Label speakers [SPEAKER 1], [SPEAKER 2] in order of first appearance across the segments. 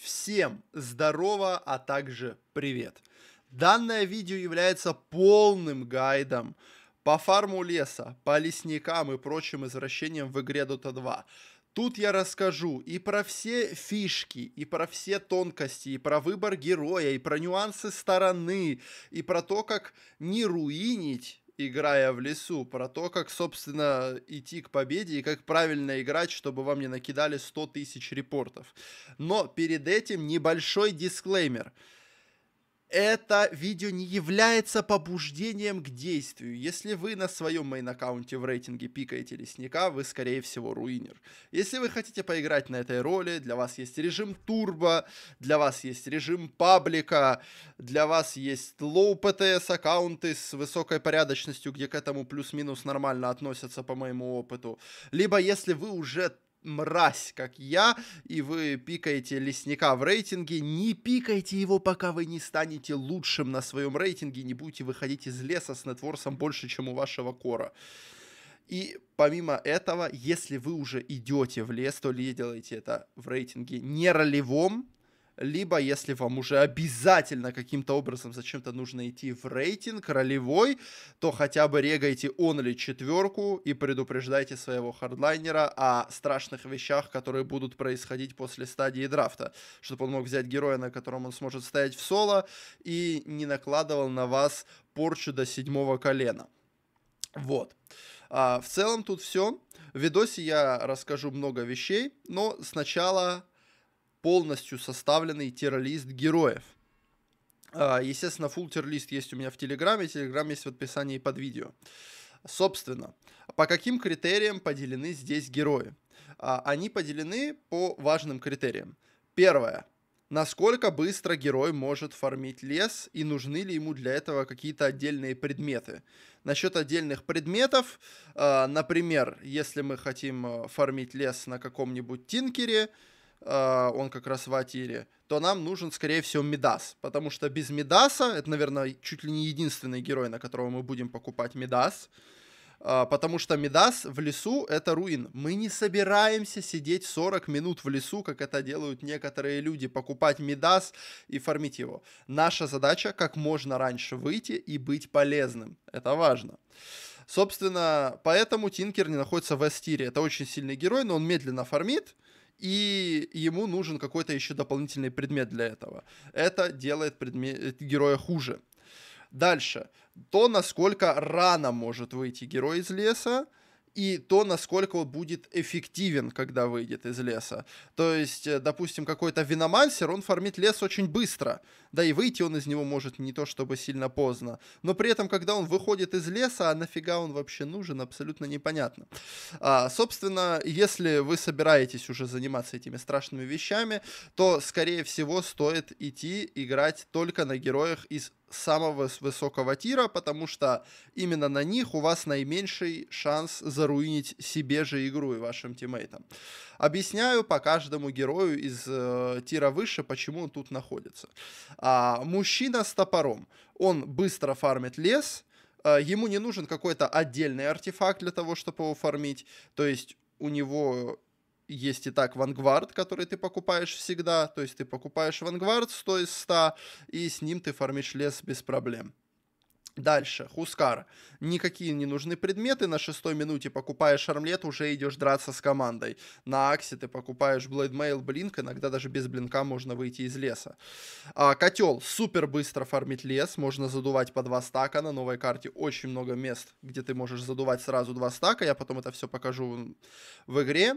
[SPEAKER 1] Всем здорово, а также привет! Данное видео является полным гайдом по фарму леса, по лесникам и прочим извращениям в игре Dota 2. Тут я расскажу и про все фишки, и про все тонкости, и про выбор героя, и про нюансы стороны, и про то, как не руинить играя в лесу, про то, как, собственно, идти к победе и как правильно играть, чтобы вам не накидали 100 тысяч репортов. Но перед этим небольшой дисклеймер – это видео не является побуждением к действию. Если вы на своем мейн-аккаунте в рейтинге пикаете лесника, вы, скорее всего, руинер. Если вы хотите поиграть на этой роли, для вас есть режим турбо, для вас есть режим паблика, для вас есть лоу ПТС аккаунты с высокой порядочностью, где к этому плюс-минус нормально относятся по моему опыту. Либо если вы уже мразь, как я, и вы пикаете лесника в рейтинге, не пикайте его, пока вы не станете лучшим на своем рейтинге, не будете выходить из леса с нетворсом больше, чем у вашего кора. И помимо этого, если вы уже идете в лес, то ли делаете это в рейтинге не ролевом, либо если вам уже обязательно каким-то образом зачем-то нужно идти в рейтинг ролевой, то хотя бы регайте он или четверку и предупреждайте своего хардлайнера о страшных вещах, которые будут происходить после стадии драфта, чтобы он мог взять героя, на котором он сможет стоять в соло и не накладывал на вас порчу до седьмого колена. Вот. А, в целом тут все. В видосе я расскажу много вещей, но сначала полностью составленный тиролист героев. А, естественно, full тирлист есть у меня в Телеграме, Телеграм есть в описании под видео. Собственно, по каким критериям поделены здесь герои? А, они поделены по важным критериям. Первое. Насколько быстро герой может фармить лес и нужны ли ему для этого какие-то отдельные предметы? Насчет отдельных предметов, а, например, если мы хотим э, фармить лес на каком-нибудь тинкере, а, он как раз в Атире, то нам нужен, скорее всего, Мидас. Потому что без Мидаса, это, наверное, чуть ли не единственный герой, на которого мы будем покупать Мидас, а, потому что Мидас в лесу — это руин. Мы не собираемся сидеть 40 минут в лесу, как это делают некоторые люди, покупать Мидас и фармить его. Наша задача — как можно раньше выйти и быть полезным. Это важно. Собственно, поэтому Тинкер не находится в эстире. Это очень сильный герой, но он медленно фармит. Э, и ему нужен какой-то еще дополнительный предмет для этого. Это делает предмет, героя хуже. Дальше. То, насколько рано может выйти герой из леса, и то, насколько он будет эффективен, когда выйдет из леса. То есть, э, допустим, какой-то виномансер, он фармит лес очень быстро, да и выйти он из него может не то чтобы сильно поздно, но при этом, когда он выходит из леса, а нафига он вообще нужен, абсолютно непонятно. А, собственно, если вы собираетесь уже заниматься этими страшными вещами, то, скорее всего, стоит идти играть только на героях из самого высокого тира, потому что именно на них у вас наименьший шанс заруинить себе же игру и вашим тиммейтам. Объясняю по каждому герою из э, тира выше, почему он тут находится. А, мужчина с топором. Он быстро фармит лес, э, ему не нужен какой-то отдельный артефакт для того, чтобы его фармить, то есть у него есть и так Vanguard, который ты покупаешь всегда, то есть ты покупаешь Vanguard 100 из 100, и с ним ты фармишь лес без проблем. Дальше, Хускар. Никакие не нужны предметы. На шестой минуте покупаешь армлет, уже идешь драться с командой. На Аксе ты покупаешь Блейдмейл, Блинк, иногда даже без Блинка можно выйти из леса. А, котел. Супер быстро фармить лес, можно задувать по два стака. На новой карте очень много мест, где ты можешь задувать сразу два стака. Я потом это все покажу в игре.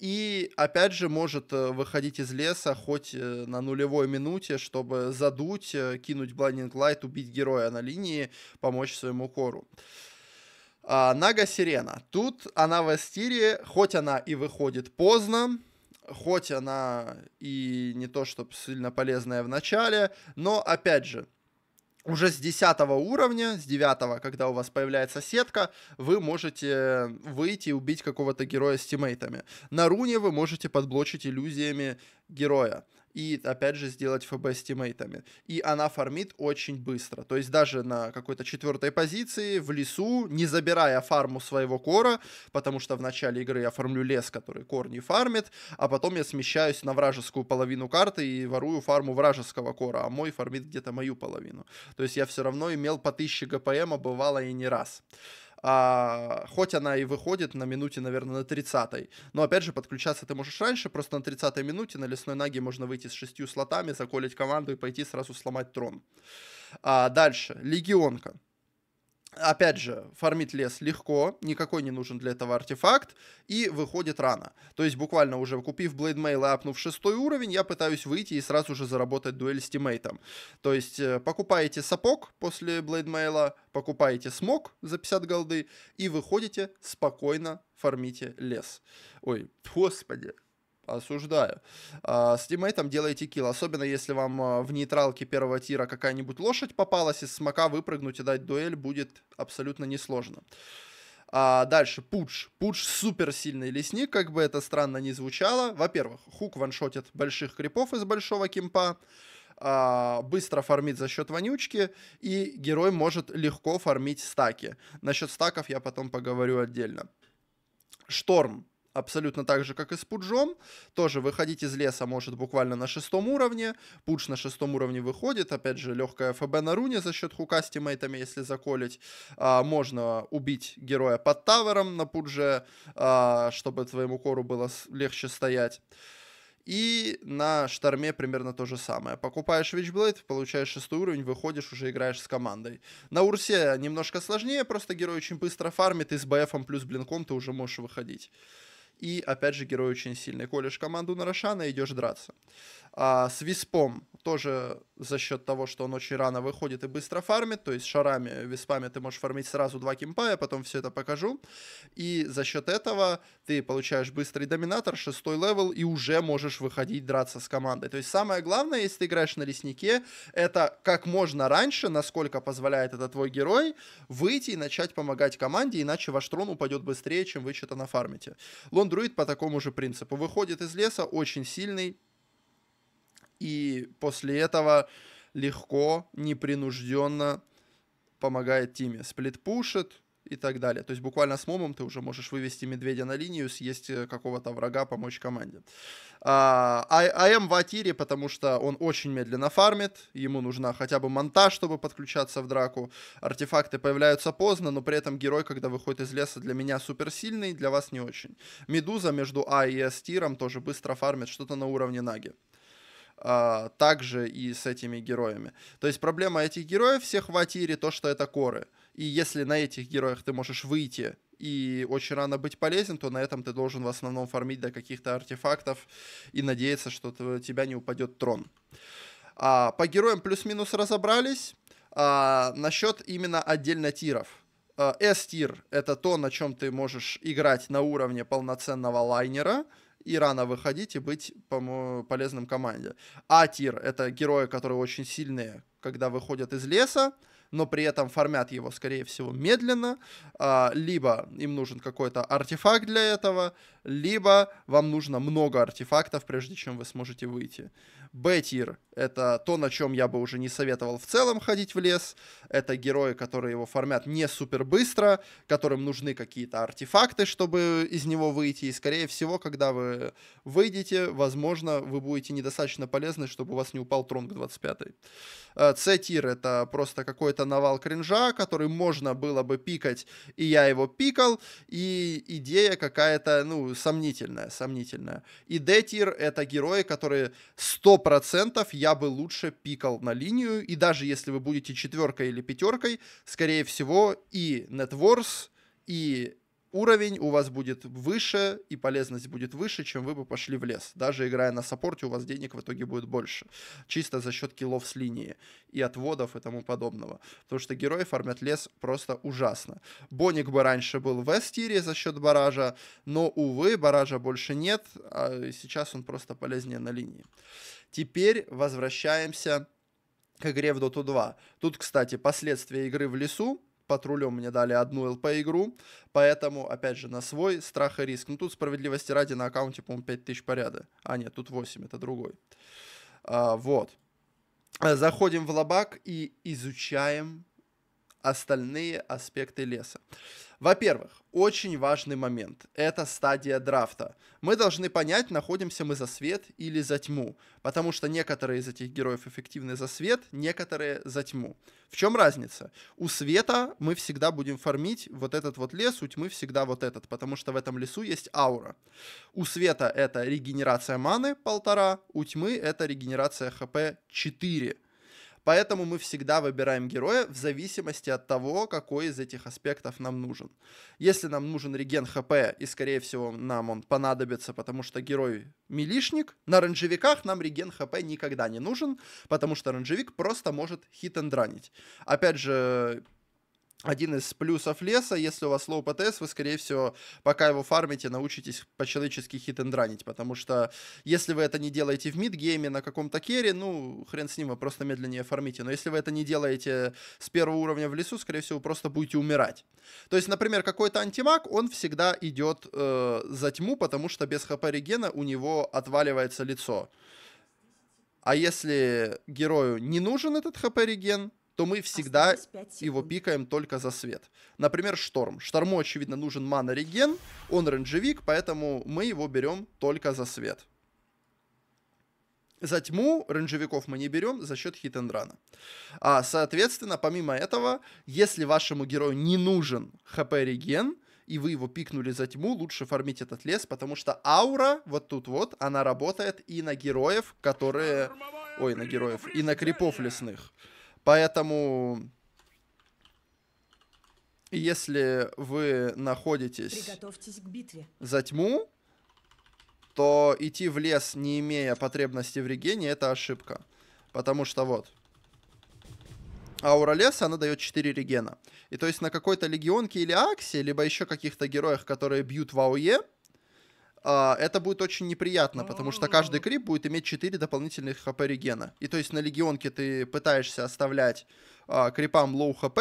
[SPEAKER 1] И опять же может э, выходить из леса хоть э, на нулевой минуте, чтобы задуть, э, кинуть Blinding Light, убить героя на линии, помочь своему кору. А, Нага Сирена. Тут она в Астире, хоть она и выходит поздно, хоть она и не то чтобы сильно полезная в начале, но опять же, уже с 10 уровня, с 9, когда у вас появляется сетка, вы можете выйти и убить какого-то героя с тиммейтами. На руне вы можете подблочить иллюзиями героя и, опять же, сделать ФБ с тиммейтами. И она фармит очень быстро. То есть даже на какой-то четвертой позиции, в лесу, не забирая фарму своего кора, потому что в начале игры я фармлю лес, который кор не фармит, а потом я смещаюсь на вражескую половину карты и ворую фарму вражеского кора, а мой фармит где-то мою половину. То есть я все равно имел по 1000 а бывало и не раз а, хоть она и выходит на минуте, наверное, на 30-й. Но, опять же, подключаться ты можешь раньше, просто на 30-й минуте на лесной наге можно выйти с шестью слотами, заколить команду и пойти сразу сломать трон. А, дальше, легионка. Опять же, фармить лес легко, никакой не нужен для этого артефакт, и выходит рано. То есть буквально уже купив Блейдмейл и апнув шестой уровень, я пытаюсь выйти и сразу же заработать дуэль с тиммейтом. То есть э, покупаете сапог после Блейдмейла, покупаете смог за 50 голды и выходите спокойно фармите лес. Ой, господи, осуждаю. А, с тиммейтом делайте килл, особенно если вам а, в нейтралке первого тира какая-нибудь лошадь попалась, из смока выпрыгнуть и дать дуэль будет абсолютно несложно. А дальше Пудж. Пудж супер сильный лесник, как бы это странно ни звучало. Во-первых, Хук ваншотит больших крипов из большого кимпа а, быстро фармит за счет вонючки, и герой может легко фармить стаки. Насчет стаков я потом поговорю отдельно. Шторм абсолютно так же, как и с пуджом. Тоже выходить из леса может буквально на шестом уровне. Пудж на шестом уровне выходит. Опять же, легкая ФБ на руне за счет хука с тиммейтами, если заколить. А, можно убить героя под тавером на пудже, а, чтобы твоему кору было легче стоять. И на шторме примерно то же самое. Покупаешь Вичблейд, получаешь шестой уровень, выходишь, уже играешь с командой. На Урсе немножко сложнее, просто герой очень быстро фармит, и с БФом плюс блинком ты уже можешь выходить. И, опять же, герой очень сильный. Колешь команду на Рошана и идешь драться. А, с Виспом тоже за счет того, что он очень рано выходит и быстро фармит, то есть шарами, виспами ты можешь фармить сразу два кимпа, я потом все это покажу. И за счет этого ты получаешь быстрый доминатор, шестой левел, и уже можешь выходить драться с командой. То есть самое главное, если ты играешь на леснике, это как можно раньше, насколько позволяет это твой герой, выйти и начать помогать команде, иначе ваш трон упадет быстрее, чем вы что-то нафармите. Лон друид по такому же принципу. Выходит из леса очень сильный, и после этого легко, непринужденно помогает Тиме. Сплит пушит, и так далее. То есть буквально с момом ты уже можешь вывести медведя на линию, съесть э, какого-то врага, помочь команде. А, АМ а в Атире, потому что он очень медленно фармит, ему нужна хотя бы монта, чтобы подключаться в драку. Артефакты появляются поздно, но при этом герой, когда выходит из леса, для меня суперсильный, для вас не очень. Медуза между А и С тиром тоже быстро фармит что-то на уровне Наги а, также и с этими героями. То есть проблема этих героев всех в Атире то, что это коры. И если на этих героях ты можешь выйти и очень рано быть полезен, то на этом ты должен в основном фармить до каких-то артефактов и надеяться, что тебя не упадет трон. А, по героям плюс-минус разобрались. А, насчет именно отдельно тиров. А, S-тир — это то, на чем ты можешь играть на уровне полноценного лайнера, и рано выходить и быть полезным команде. А-тир — это герои, которые очень сильные, когда выходят из леса но при этом фармят его, скорее всего, медленно, а, либо им нужен какой-то артефакт для этого, либо вам нужно много артефактов, прежде чем вы сможете выйти. Б-тир — это то, на чем я бы уже не советовал в целом ходить в лес. Это герои, которые его формят не супер быстро, которым нужны какие-то артефакты, чтобы из него выйти. И, скорее всего, когда вы выйдете, возможно, вы будете недостаточно полезны, чтобы у вас не упал трон к 25-й. С-тир — это просто какой-то навал кринжа, который можно было бы пикать, и я его пикал, и идея какая-то, ну, сомнительная, сомнительная. И Д-тир — это герои, которые стоп процентов я бы лучше пикал на линию, и даже если вы будете четверкой или пятеркой, скорее всего и NetWars, и уровень у вас будет выше, и полезность будет выше, чем вы бы пошли в лес. Даже играя на саппорте, у вас денег в итоге будет больше. Чисто за счет киллов с линии и отводов и тому подобного. Потому что герои фармят лес просто ужасно. Боник бы раньше был в s за счет баража, но, увы, баража больше нет, а сейчас он просто полезнее на линии. Теперь возвращаемся к игре в Dota 2. Тут, кстати, последствия игры в лесу, патрулем мне дали одну ЛП игру, поэтому, опять же, на свой страх и риск. Ну, тут справедливости ради на аккаунте, по-моему, 5000 поряда. А, нет, тут 8, это другой. А, вот. А, заходим в лабак и изучаем остальные аспекты леса. Во-первых, очень важный момент. Это стадия драфта. Мы должны понять, находимся мы за свет или за тьму. Потому что некоторые из этих героев эффективны за свет, некоторые за тьму. В чем разница? У света мы всегда будем фармить вот этот вот лес, у тьмы всегда вот этот. Потому что в этом лесу есть аура. У света это регенерация маны полтора, у тьмы это регенерация хп 4. Поэтому мы всегда выбираем героя в зависимости от того, какой из этих аспектов нам нужен. Если нам нужен реген ХП, и скорее всего нам он понадобится, потому что герой милишник, на ранжевиках нам реген ХП никогда не нужен, потому что ранжевик просто может хит-эндранить. Опять же, один из плюсов леса, если у вас лоу ПТС, вы, скорее всего, пока его фармите, научитесь по-человечески хит дранить, потому что если вы это не делаете в мид-гейме на каком-то керри, ну, хрен с ним, вы просто медленнее фармите, но если вы это не делаете с первого уровня в лесу, скорее всего, вы просто будете умирать. То есть, например, какой-то антимаг, он всегда идет э, за тьму, потому что без хп регена у него отваливается лицо. А если герою не нужен этот хп-реген, то мы всегда его пикаем только за свет. Например, Шторм. Шторму, очевидно, нужен мана-реген, он ренджевик, поэтому мы его берем только за свет. За тьму ренджевиков мы не берем за счет хит -энд А, соответственно, помимо этого, если вашему герою не нужен хп-реген, и вы его пикнули за тьму, лучше фармить этот лес, потому что аура вот тут вот, она работает и на героев, которые... Ой, на героев, и на крипов лесных. Поэтому, если вы находитесь за тьму, то идти в лес, не имея потребности в регене, это ошибка. Потому что вот, аура леса, она дает 4 регена. И то есть на какой-то легионке или аксе, либо еще каких-то героях, которые бьют в АОЕ, а, это будет очень неприятно, потому что каждый крип будет иметь 4 дополнительных хп регена. И то есть на легионке ты пытаешься оставлять а, крипам лоу хп,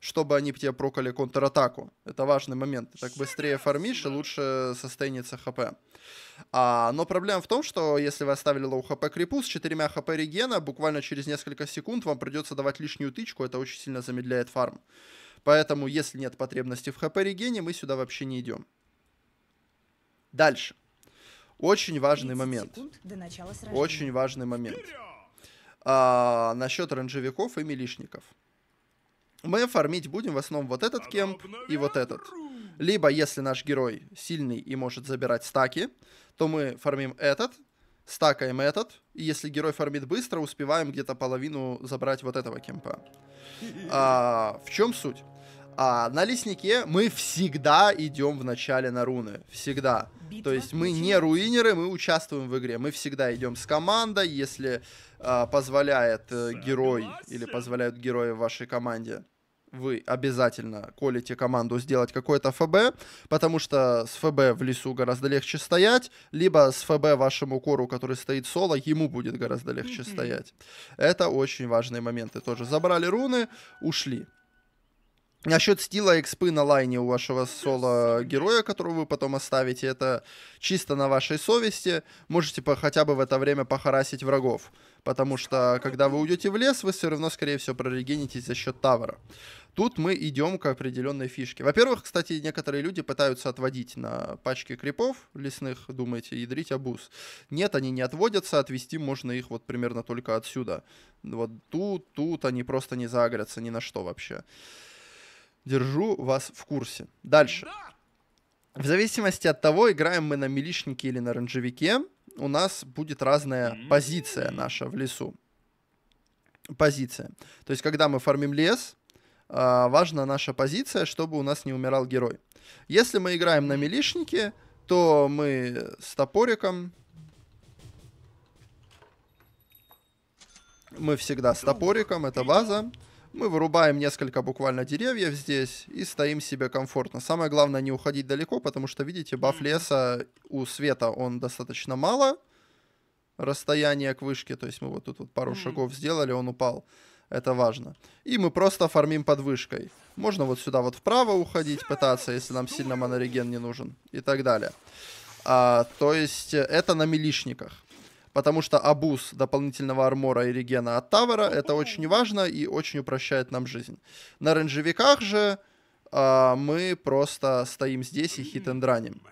[SPEAKER 1] чтобы они тебе прокали контратаку. Это важный момент. Ты так быстрее фармишь и лучше состейнится хп. А, но проблема в том, что если вы оставили лоу хп крипу с 4 хп регена, буквально через несколько секунд вам придется давать лишнюю тычку, это очень сильно замедляет фарм. Поэтому, если нет потребности в хп регене, мы сюда вообще не идем. Дальше. Очень важный момент. Очень важный момент. А, насчет ранжевиков и милишников. Мы фармить будем в основном вот этот кемп и вот этот. Либо, если наш герой сильный и может забирать стаки, то мы фармим этот, стакаем этот, и если герой фармит быстро, успеваем где-то половину забрать вот этого кемпа. А, в чем суть? А на леснике мы всегда идем в начале на руны. Всегда. Битва? То есть мы не руинеры, мы участвуем в игре. Мы всегда идем с командой, если э, позволяет э, герой или позволяют герои в вашей команде. Вы обязательно колите команду сделать какое-то ФБ, потому что с ФБ в лесу гораздо легче стоять, либо с ФБ вашему кору, который стоит соло, ему будет гораздо легче стоять. Это очень важные моменты. Тоже забрали руны, ушли. Насчет стила экспы на лайне у вашего соло-героя, которого вы потом оставите, это чисто на вашей совести. Можете по, хотя бы в это время похарасить врагов. Потому что, когда вы уйдете в лес, вы все равно, скорее всего, прорегенитесь за счет тавара. Тут мы идем к определенной фишке. Во-первых, кстати, некоторые люди пытаются отводить на пачки крипов лесных, думаете, ядрить обуз. Нет, они не отводятся, отвести можно их вот примерно только отсюда. Вот тут, тут они просто не загрятся ни на что вообще. Держу вас в курсе. Дальше. В зависимости от того, играем мы на милишнике или на ранжевике, у нас будет разная позиция наша в лесу. Позиция. То есть, когда мы фармим лес, а, важна наша позиция, чтобы у нас не умирал герой. Если мы играем на милишнике, то мы с топориком... Мы всегда с топориком, это база. Мы вырубаем несколько буквально деревьев здесь и стоим себе комфортно. Самое главное не уходить далеко, потому что, видите, баф леса у света он достаточно мало. Расстояние к вышке, то есть мы вот тут вот пару шагов сделали, он упал. Это важно. И мы просто фармим под вышкой. Можно вот сюда вот вправо уходить, пытаться, если нам сильно монореген не нужен и так далее. А, то есть э, это на милишниках потому что абуз дополнительного армора и регена от тавара это очень важно и очень упрощает нам жизнь. На ренджевиках же э, мы просто стоим здесь и хит-эндраним.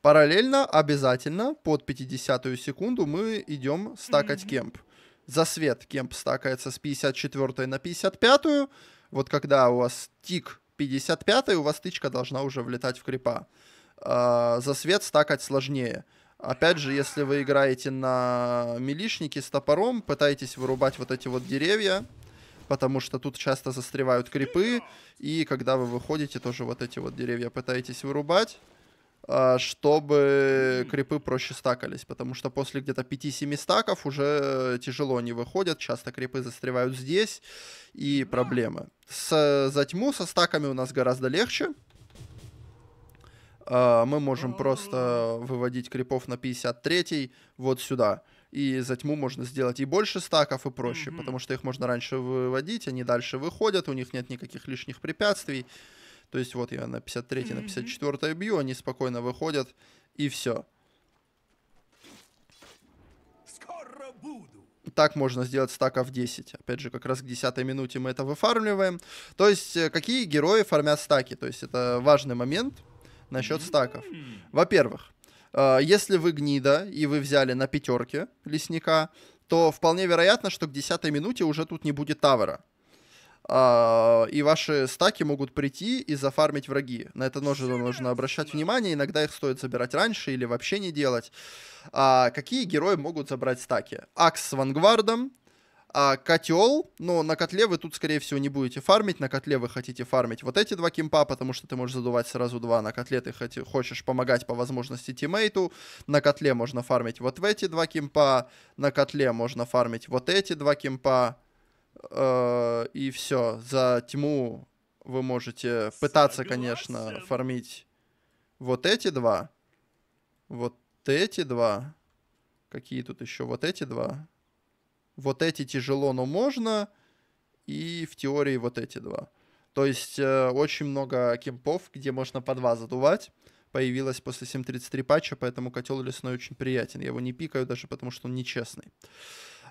[SPEAKER 1] Параллельно, обязательно, под 50-ю секунду мы идем стакать кемп. За свет кемп стакается с 54 на 55 Вот когда у вас тик 55 у вас тычка должна уже влетать в крипа. Э, свет стакать сложнее. Опять же, если вы играете на милишнике с топором, пытаетесь вырубать вот эти вот деревья, потому что тут часто застревают крипы, и когда вы выходите, тоже вот эти вот деревья пытаетесь вырубать, а, чтобы крипы проще стакались, потому что после где-то 5-7 стаков уже э, тяжело они выходят, часто крипы застревают здесь, и проблемы. С э, тьму со стаками у нас гораздо легче, а, мы можем просто выводить крипов на 53 вот сюда. И за тьму можно сделать и больше стаков, и проще, mm-hmm. потому что их можно раньше выводить, они дальше выходят, у них нет никаких лишних препятствий. То есть вот я на 53 mm-hmm. на 54 бью, они спокойно выходят, и все. Скоро буду. Так можно сделать стаков 10. Опять же, как раз к 10 минуте мы это выфармливаем. То есть, э, какие герои фармят стаки? То есть, это важный момент, насчет стаков. Во-первых, э, если вы гнида и вы взяли на пятерке лесника, то вполне вероятно, что к десятой минуте уже тут не будет тавера. А, и ваши стаки могут прийти и зафармить враги. На это тоже нужно обращать внимание. Иногда их стоит забирать раньше или вообще не делать. А какие герои могут забрать стаки? Акс с Вангвардом, а котел, но на котле вы тут, скорее всего, не будете фармить, на котле вы хотите фармить вот эти два кимпа, потому что ты можешь задувать сразу два, на котле ты хоти, хочешь помогать по возможности тиммейту, на котле можно фармить вот в эти два кимпа. на котле можно фармить вот эти два кимпа. э, и все, за тьму вы можете пытаться, конечно, фармить вот эти два, вот эти два, какие тут еще вот эти два, вот эти тяжело, но можно, и в теории вот эти два. То есть э, очень много кемпов, где можно по два задувать, появилось после 7.33 патча, поэтому котел лесной очень приятен. Я его не пикаю даже потому, что он нечестный.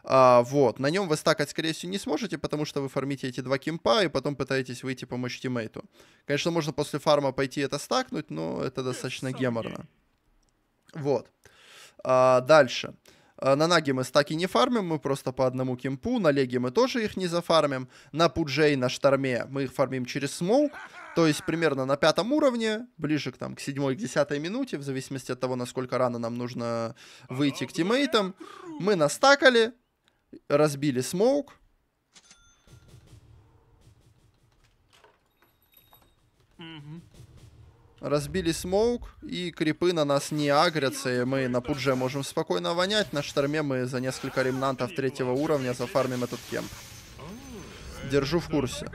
[SPEAKER 1] А, вот, на нем вы стакать, скорее всего, не сможете, потому что вы фармите эти два кемпа и потом пытаетесь выйти помочь тиммейту. Конечно, можно после фарма пойти это стакнуть, но это достаточно геморно. Вот. А, дальше. Дальше. Э, на Наги мы стаки не фармим, мы просто по одному кемпу. На Леги мы тоже их не зафармим. На Пуджей, на Шторме мы их фармим через смоук. То есть примерно на пятом уровне, ближе к, там, к седьмой, к десятой минуте, в зависимости от того, насколько рано нам нужно выйти к тиммейтам, мы настакали, разбили смоук, Mm-hmm. Разбили смоук, и крипы на нас не агрятся, и мы на пудже можем спокойно вонять. На шторме мы за несколько ремнантов третьего уровня зафармим этот кемп. Держу в курсе.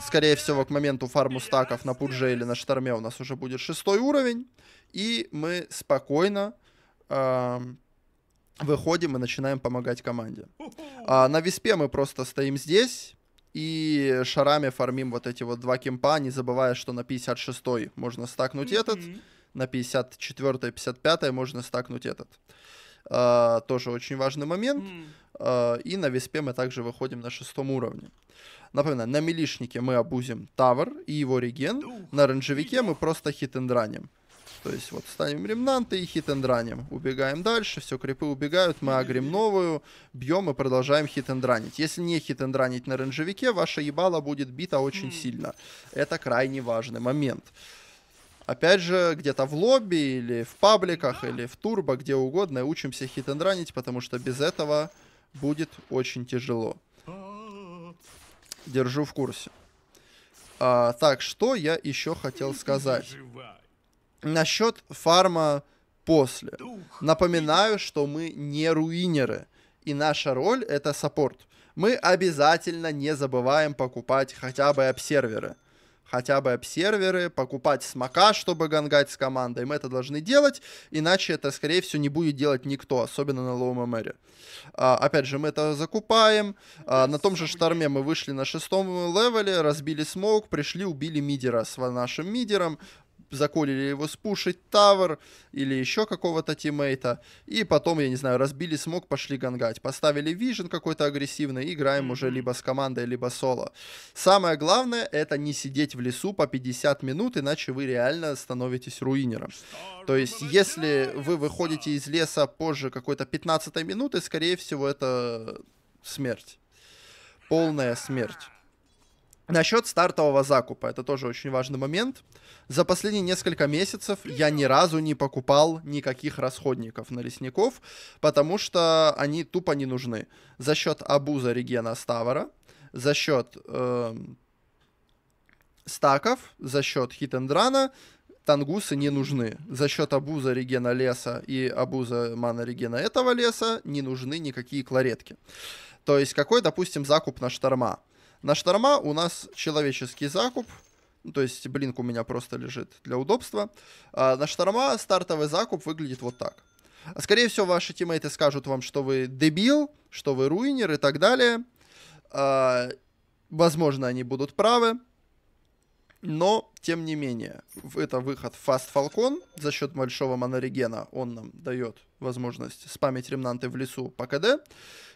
[SPEAKER 1] Скорее всего, к моменту фарму стаков на пудже или на шторме у нас уже будет шестой уровень. И мы спокойно э, выходим и начинаем помогать команде. А на виспе мы просто стоим здесь и шарами фармим вот эти вот два кемпа, не забывая, что на 56-й можно стакнуть mm-hmm. этот, на 54-й, 55-й можно стакнуть этот. Uh, тоже очень важный момент. Mm. Uh, и на виспе мы также выходим на шестом уровне. Напоминаю, на милишнике мы обузим тавр и его реген. Ух, на ранжевике мы просто хит-эндраним. То есть вот ставим ремнанты и хит-эндраним. Убегаем дальше, все, крипы убегают, мы агрим новую, бьем и продолжаем хит-эндранить. Если не хит-эндранить на ренжевике, ваша ебала будет бита очень сильно. Это крайне важный момент. Опять же, где-то в лобби или в пабликах, или в турбо, где угодно, учимся хит-эндранить, потому что без этого будет очень тяжело. Держу в курсе. А, так, что я еще хотел сказать? Насчет фарма после. Напоминаю, что мы не руинеры, и наша роль это саппорт. Мы обязательно не забываем покупать хотя бы обсерверы. Хотя бы обсерверы, покупать смока, чтобы гангать с командой. Мы это должны делать, иначе это, скорее всего, не будет делать никто, особенно на лоу мэре. А, опять же, мы это закупаем. А, на том же шторме мы вышли на шестом левеле, разбили смок пришли, убили мидера с нашим мидером, заколили его спушить тавер или еще какого-то тиммейта, и потом, я не знаю, разбили смог, пошли гангать. Поставили вижен какой-то агрессивный, играем mm-hmm. уже либо с командой, либо соло. Самое главное, это не сидеть в лесу по 50 минут, иначе вы реально становитесь руинером. То есть, если вы выходите из леса позже какой-то 15 минуты, скорее всего, это смерть. Полная смерть. Насчет стартового закупа, это тоже очень важный момент. За последние несколько месяцев я ни разу не покупал никаких расходников на лесников, потому что они тупо не нужны. За счет абуза Регена Ставара, за счет э, эм, стаков, за счет хитендрана тангусы не нужны. За счет абуза Регена леса и абуза мана Регена этого леса не нужны никакие кларетки. То есть какой, допустим, закуп на шторма? На шторма у нас человеческий закуп. Ну, то есть блинк у меня просто лежит для удобства. А на шторма стартовый закуп выглядит вот так. А Скорее всего, ваши тиммейты скажут вам, что вы дебил, что вы руинер и так далее. А, возможно, они будут правы. Но, тем не менее, это выход Fast Falcon. За счет большого монорегена он нам дает возможность спамить ремнанты в лесу по КД.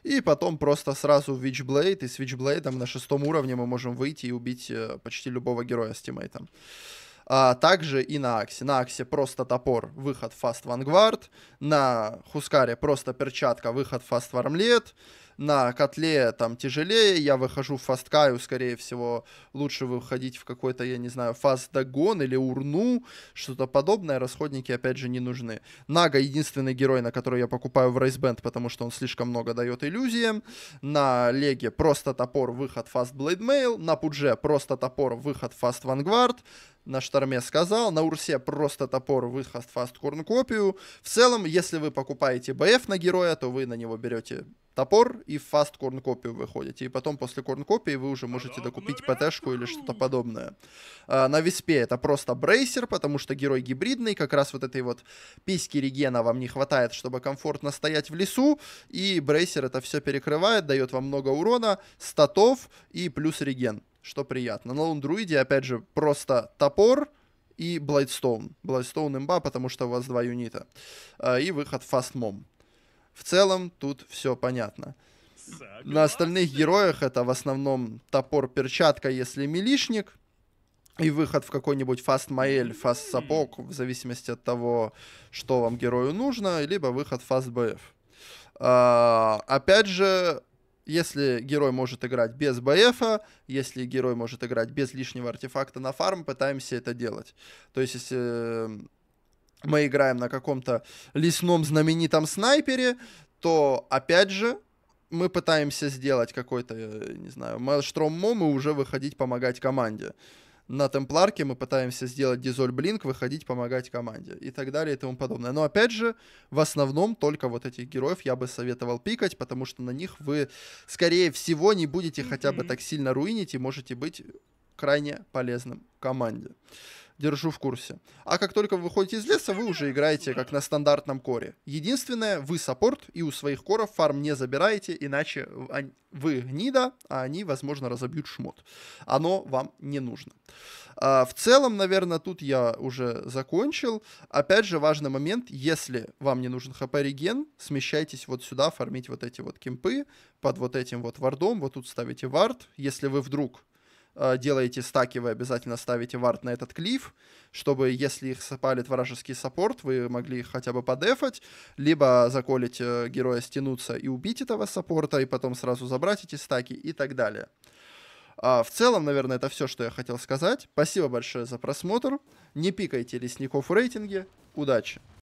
[SPEAKER 1] И потом просто сразу Witchblade. И с Witchblade на шестом уровне мы можем выйти и убить э, почти любого героя с тиммейтом а также и на Аксе. На Аксе просто топор, выход Fast Vanguard, на Хускаре просто перчатка, выход Fast Warmlet, на котле там тяжелее, я выхожу в фасткаю, скорее всего, лучше выходить в какой-то, я не знаю, фаст-догон или урну, что-то подобное, расходники, опять же, не нужны. Нага единственный герой, на который я покупаю в Рейсбенд, потому что он слишком много дает иллюзиям, на Леге просто топор, выход фаст блейдмейл на Пудже просто топор, выход фаст Vanguard, на шторме сказал, на урсе просто топор, выход, фаст, корн, копию. В целом, если вы покупаете БФ на героя, то вы на него берете топор и в фаст корн копию выходите. И потом после корн копии вы уже можете докупить ПТшку или что-то подобное. А, на виспе это просто брейсер, потому что герой гибридный, как раз вот этой вот письки регена вам не хватает, чтобы комфортно стоять в лесу, и брейсер это все перекрывает, дает вам много урона, статов и плюс реген что приятно. На лундруиде, опять же, просто топор и Блайдстоун. Блайдстоун имба, потому что у вас два юнита. А, и выход фастмом. В целом тут все понятно. На остальных героях это в основном топор, перчатка, если милишник, и выход в какой-нибудь фаст маэль, фаст сапог, в зависимости от того, что вам герою нужно, либо выход фаст бф. А, опять же, если герой может играть без БФа, если герой может играть без лишнего артефакта на фарм, пытаемся это делать. То есть, если эм, мы играем на каком-то лесном знаменитом снайпере, то, опять же, мы пытаемся сделать какой-то, э, не знаю, Мэлштром Мом и уже выходить помогать команде на темпларке мы пытаемся сделать дизоль блинк, выходить, помогать команде и так далее и тому подобное. Но опять же, в основном только вот этих героев я бы советовал пикать, потому что на них вы, скорее всего, не будете mm-hmm. хотя бы так сильно руинить и можете быть крайне полезным команде держу в курсе. А как только вы выходите из леса, вы уже играете как на стандартном коре. Единственное, вы саппорт, и у своих коров фарм не забираете, иначе вы гнида, а они, возможно, разобьют шмот. Оно вам не нужно. А, в целом, наверное, тут я уже закончил. Опять же, важный момент, если вам не нужен хп-реген, смещайтесь вот сюда, фармить вот эти вот кемпы под вот этим вот вардом, вот тут ставите вард. Если вы вдруг Э, делаете стаки, вы обязательно ставите вард на этот клиф, чтобы, если их сопалит вражеский саппорт, вы могли их хотя бы подефать, либо заколить э, героя стянуться и убить этого саппорта, и потом сразу забрать эти стаки и так далее. А в целом, наверное, это все, что я хотел сказать. Спасибо большое за просмотр. Не пикайте лесников в рейтинге. Удачи!